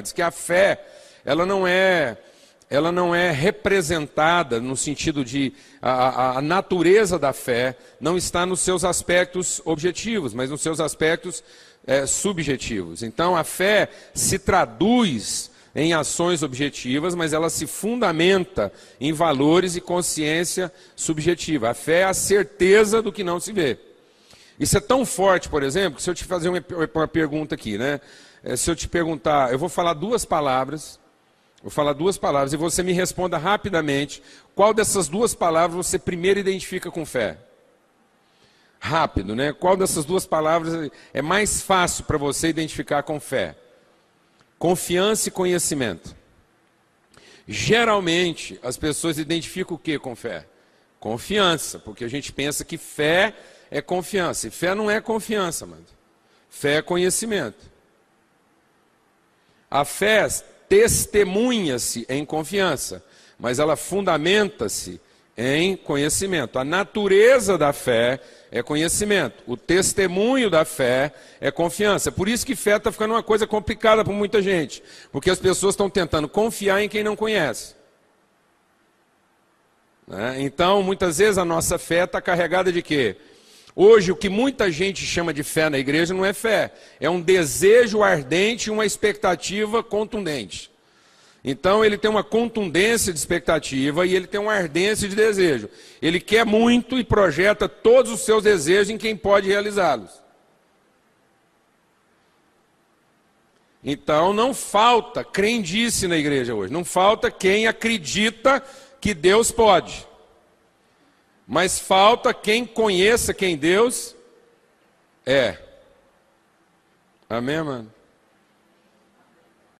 diz que a fé, ela não é ela não é representada no sentido de a, a, natureza da fé não está nos seus aspectos objetivos, mas nos seus aspectos é, subjetivos. Então a fé se traduz em ações objetivas, mas ela se fundamenta em valores e consciência subjetiva. A fé é a certeza do que não se vê. Isso é tão forte, por exemplo, que se eu te fazer uma, uma pergunta aqui, né? É, se eu te perguntar, eu vou falar duas palavras, vou falar duas palavras e você me responda rapidamente qual dessas duas palavras você primeiro identifica com fé. Rápido, né? Qual dessas duas palavras é mais fácil para você identificar com fé? Confiança e conhecimento. Geralmente as pessoas identificam o que com fé? Confiança, porque a gente pensa que fé é confiança. E fé não é confiança, mano. Fé é conhecimento. A fé testemunha-se em confiança, mas ela fundamenta-se em conhecimento. A natureza da fé é conhecimento. O testemunho da fé é confiança. Por isso que fé está ficando uma coisa complicada para muita gente. Porque as pessoas estão tentando confiar em quem não conhece. Né? Então, muitas vezes a nossa fé está carregada de quê? Hoje, o que muita gente chama de fé na igreja não é fé, é um desejo ardente e uma expectativa contundente. Então, ele tem uma contundência de expectativa e ele tem uma ardência de desejo. Ele quer muito e projeta todos os seus desejos em quem pode realizá-los. Então, não falta crendice na igreja hoje, não falta quem acredita que Deus pode. Mas falta quem conheça quem Deus é. Amém, mano?